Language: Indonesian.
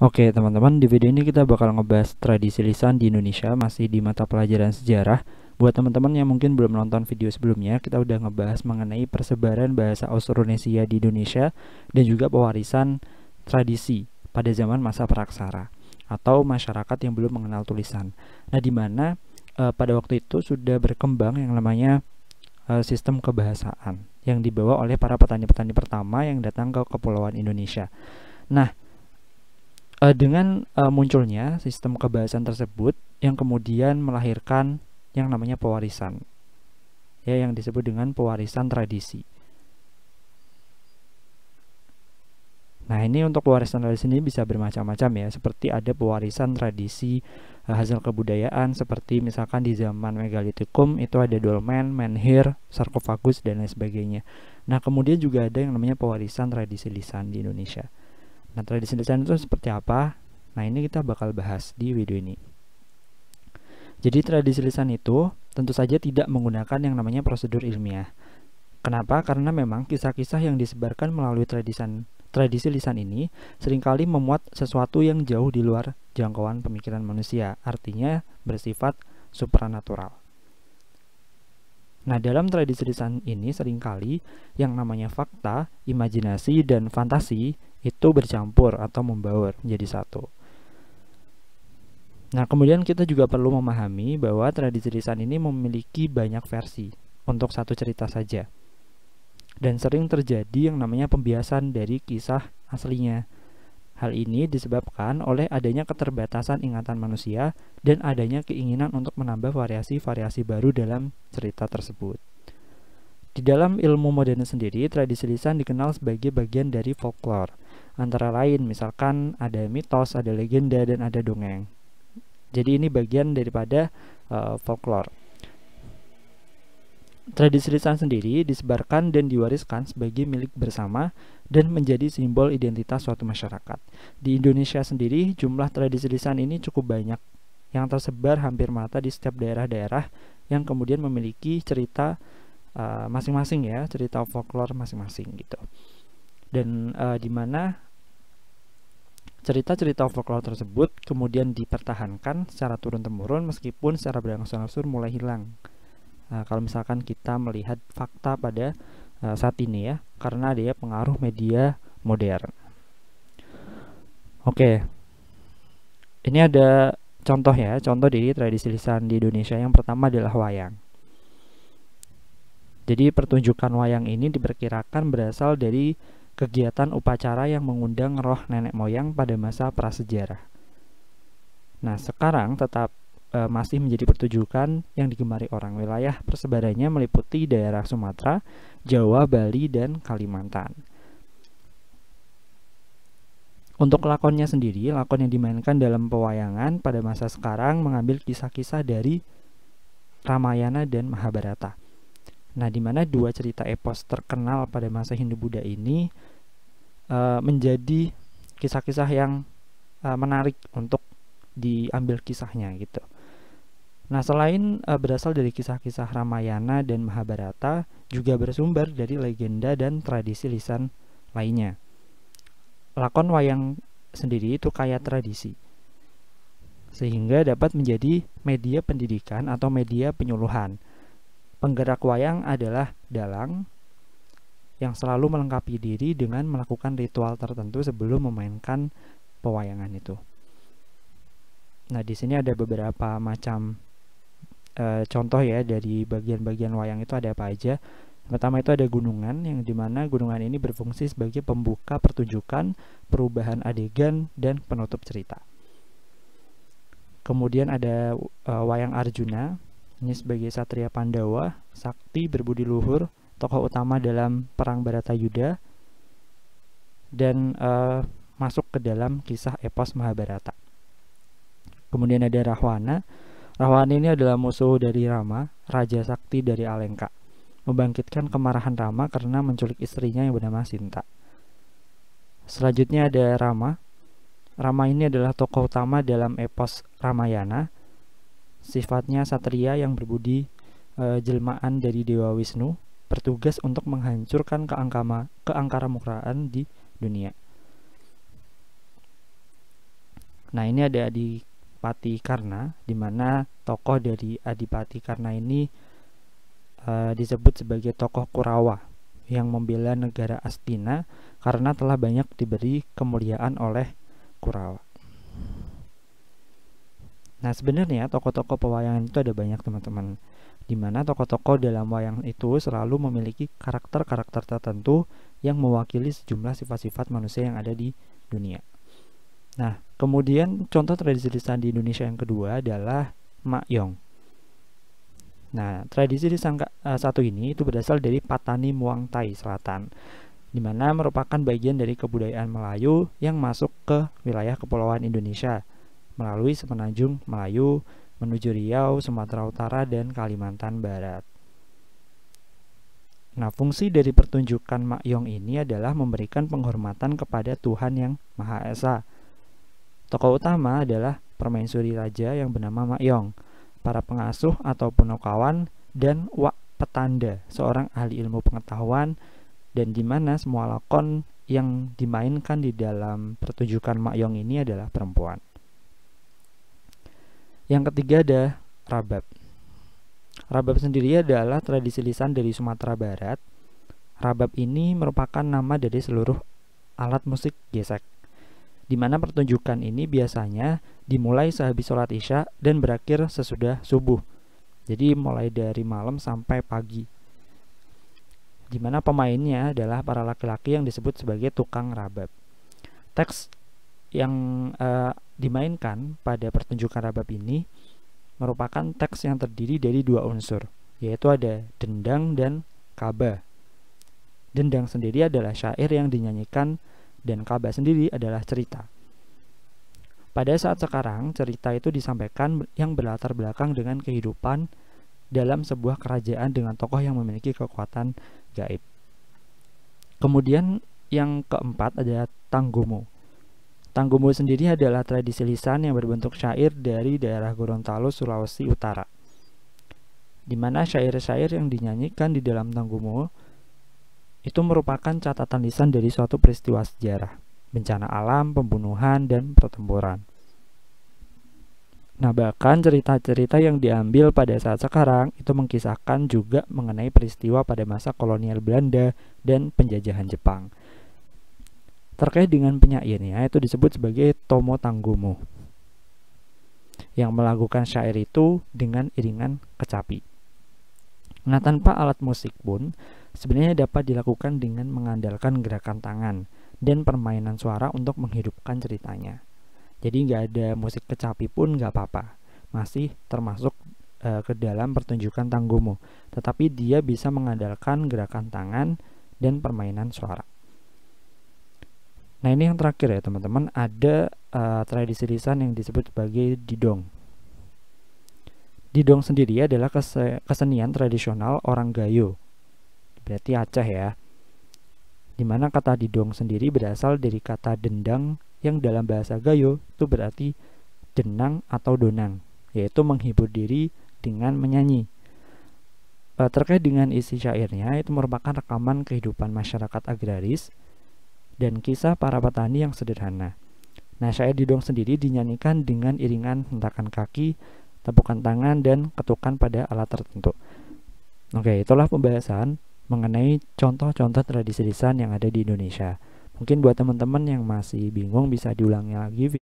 Oke teman-teman, di video ini kita bakal ngebahas tradisi lisan di Indonesia masih di mata pelajaran sejarah. Buat teman-teman yang mungkin belum nonton video sebelumnya, kita udah ngebahas mengenai persebaran bahasa Austronesia di Indonesia dan juga pewarisan tradisi pada zaman masa praksara atau masyarakat yang belum mengenal tulisan. Nah, di mana e, pada waktu itu sudah berkembang yang namanya e, sistem kebahasaan yang dibawa oleh para petani-petani pertama yang datang ke kepulauan Indonesia. Nah, uh, dengan uh, munculnya sistem kebahasan tersebut yang kemudian melahirkan yang namanya pewarisan ya yang disebut dengan pewarisan tradisi Nah ini untuk pewarisan tradisi ini bisa bermacam-macam ya Seperti ada pewarisan tradisi uh, hasil kebudayaan Seperti misalkan di zaman megalitikum itu ada dolmen, menhir, sarkofagus dan lain sebagainya Nah kemudian juga ada yang namanya pewarisan tradisi lisan di Indonesia Nah, tradisi desain itu seperti apa? Nah, ini kita bakal bahas di video ini. Jadi, tradisi lisan itu tentu saja tidak menggunakan yang namanya prosedur ilmiah. Kenapa? Karena memang kisah-kisah yang disebarkan melalui tradisan, tradisi lisan ini seringkali memuat sesuatu yang jauh di luar jangkauan pemikiran manusia, artinya bersifat supranatural. Nah, dalam tradisi tulisan ini seringkali yang namanya fakta, imajinasi, dan fantasi itu bercampur atau membaur menjadi satu. Nah, kemudian kita juga perlu memahami bahwa tradisi tulisan ini memiliki banyak versi untuk satu cerita saja. Dan sering terjadi yang namanya pembiasan dari kisah aslinya. Hal ini disebabkan oleh adanya keterbatasan ingatan manusia dan adanya keinginan untuk menambah variasi-variasi baru dalam cerita tersebut. Di dalam ilmu modern sendiri, tradisi lisan dikenal sebagai bagian dari folklore. Antara lain, misalkan ada mitos, ada legenda, dan ada dongeng. Jadi ini bagian daripada uh, folklore. Tradisi lisan sendiri disebarkan dan diwariskan sebagai milik bersama dan menjadi simbol identitas suatu masyarakat. Di Indonesia sendiri, jumlah tradisi lisan ini cukup banyak yang tersebar hampir merata di setiap daerah-daerah yang kemudian memiliki cerita eh, masing-masing uh, ya, cerita folklore masing-masing gitu. Dan uh, di mana cerita-cerita folklore tersebut kemudian dipertahankan secara turun-temurun meskipun secara berangsur-angsur mulai hilang. Nah, kalau misalkan kita melihat fakta pada Eh, saat ini ya karena dia pengaruh media modern oke ini ada contoh ya contoh dari tradisi lisan di Indonesia yang pertama adalah wayang jadi pertunjukan wayang ini diperkirakan berasal dari kegiatan upacara yang mengundang roh nenek moyang pada masa prasejarah Nah, sekarang tetap e, masih menjadi pertunjukan yang digemari orang. Wilayah persebarannya meliputi daerah Sumatera, Jawa, Bali, dan Kalimantan. Untuk lakonnya sendiri, lakon yang dimainkan dalam pewayangan pada masa sekarang mengambil kisah-kisah dari Ramayana dan Mahabharata. Nah, di mana dua cerita epos terkenal pada masa Hindu-Buddha ini e, menjadi kisah-kisah yang e, menarik untuk diambil kisahnya gitu. Nah, selain uh, berasal dari kisah-kisah Ramayana dan Mahabharata, juga bersumber dari legenda dan tradisi lisan lainnya. Lakon wayang sendiri itu kaya tradisi, sehingga dapat menjadi media pendidikan atau media penyuluhan. Penggerak wayang adalah dalang yang selalu melengkapi diri dengan melakukan ritual tertentu sebelum memainkan pewayangan itu. Nah, di sini ada beberapa macam e, contoh ya dari bagian-bagian wayang itu ada apa aja. Pertama itu ada gunungan yang dimana gunungan ini berfungsi sebagai pembuka pertunjukan, perubahan adegan, dan penutup cerita. Kemudian ada e, wayang Arjuna, ini sebagai Satria Pandawa, sakti berbudi luhur, tokoh utama dalam Perang Barata Yuda dan e, masuk ke dalam kisah epos Mahabharata. Kemudian ada Rahwana, Rahwana ini adalah musuh dari Rama, raja sakti dari Alengka. Membangkitkan kemarahan Rama karena menculik istrinya yang bernama Sinta. Selanjutnya ada Rama. Rama ini adalah tokoh utama dalam epos Ramayana. Sifatnya satria yang berbudi e, jelmaan dari Dewa Wisnu, bertugas untuk menghancurkan keangkama, keangkara mukraan di dunia. Nah ini ada di Pati Karna di mana tokoh dari Adipati Karna ini e, disebut sebagai tokoh Kurawa yang membela negara Astina karena telah banyak diberi kemuliaan oleh Kurawa. Nah sebenarnya tokoh-tokoh pewayangan itu ada banyak teman-teman di mana tokoh-tokoh dalam wayang itu selalu memiliki karakter-karakter tertentu yang mewakili sejumlah sifat-sifat manusia yang ada di dunia. Nah, kemudian contoh tradisi lisan di Indonesia yang kedua adalah makyong. Nah, tradisi lisan eh, satu ini itu berasal dari Patani Muang Thai Selatan, di mana merupakan bagian dari kebudayaan Melayu yang masuk ke wilayah kepulauan Indonesia melalui semenanjung Melayu menuju Riau, Sumatera Utara, dan Kalimantan Barat. Nah, fungsi dari pertunjukan mak Yong ini adalah memberikan penghormatan kepada Tuhan yang Maha Esa, Tokoh utama adalah permaisuri raja yang bernama mak Yong, para pengasuh atau penokawan, dan Wak Petanda, seorang ahli ilmu pengetahuan, dan di mana semua lakon yang dimainkan di dalam pertunjukan mak Yong ini adalah perempuan. Yang ketiga ada Rabab. Rabab sendiri adalah tradisi lisan dari Sumatera Barat. Rabab ini merupakan nama dari seluruh alat musik gesek di mana pertunjukan ini biasanya dimulai sehabis sholat isya dan berakhir sesudah subuh. Jadi mulai dari malam sampai pagi. Di mana pemainnya adalah para laki-laki yang disebut sebagai tukang rabab. Teks yang uh, dimainkan pada pertunjukan rabab ini merupakan teks yang terdiri dari dua unsur, yaitu ada dendang dan kaba Dendang sendiri adalah syair yang dinyanyikan dan Ka'bah sendiri adalah cerita. Pada saat sekarang, cerita itu disampaikan yang berlatar belakang dengan kehidupan dalam sebuah kerajaan dengan tokoh yang memiliki kekuatan gaib. Kemudian yang keempat adalah Tanggumu. Tanggumu sendiri adalah tradisi lisan yang berbentuk syair dari daerah Gorontalo, Sulawesi Utara. Di mana syair-syair yang dinyanyikan di dalam Tanggumu itu merupakan catatan lisan dari suatu peristiwa sejarah, bencana alam, pembunuhan, dan pertempuran. Nah, bahkan cerita-cerita yang diambil pada saat sekarang itu mengkisahkan juga mengenai peristiwa pada masa kolonial Belanda dan penjajahan Jepang. Terkait dengan penyairnya itu disebut sebagai Tomo Tanggumo yang melakukan syair itu dengan iringan kecapi. Nah, tanpa alat musik pun, sebenarnya dapat dilakukan dengan mengandalkan gerakan tangan dan permainan suara untuk menghidupkan ceritanya. Jadi nggak ada musik kecapi pun nggak apa-apa, masih termasuk e, ke dalam pertunjukan tanggumu. Tetapi dia bisa mengandalkan gerakan tangan dan permainan suara. Nah ini yang terakhir ya teman-teman, ada e, tradisi lisan yang disebut sebagai didong. Didong sendiri adalah kesenian tradisional orang Gayo berarti Aceh ya. Dimana kata didong sendiri berasal dari kata dendang yang dalam bahasa Gayo itu berarti denang atau donang, yaitu menghibur diri dengan menyanyi. Eh, terkait dengan isi syairnya, itu merupakan rekaman kehidupan masyarakat agraris dan kisah para petani yang sederhana. Nah, syair didong sendiri dinyanyikan dengan iringan hentakan kaki, tepukan tangan, dan ketukan pada alat tertentu. Oke, itulah pembahasan mengenai contoh-contoh tradisi desain yang ada di Indonesia. Mungkin buat teman-teman yang masih bingung bisa diulangi lagi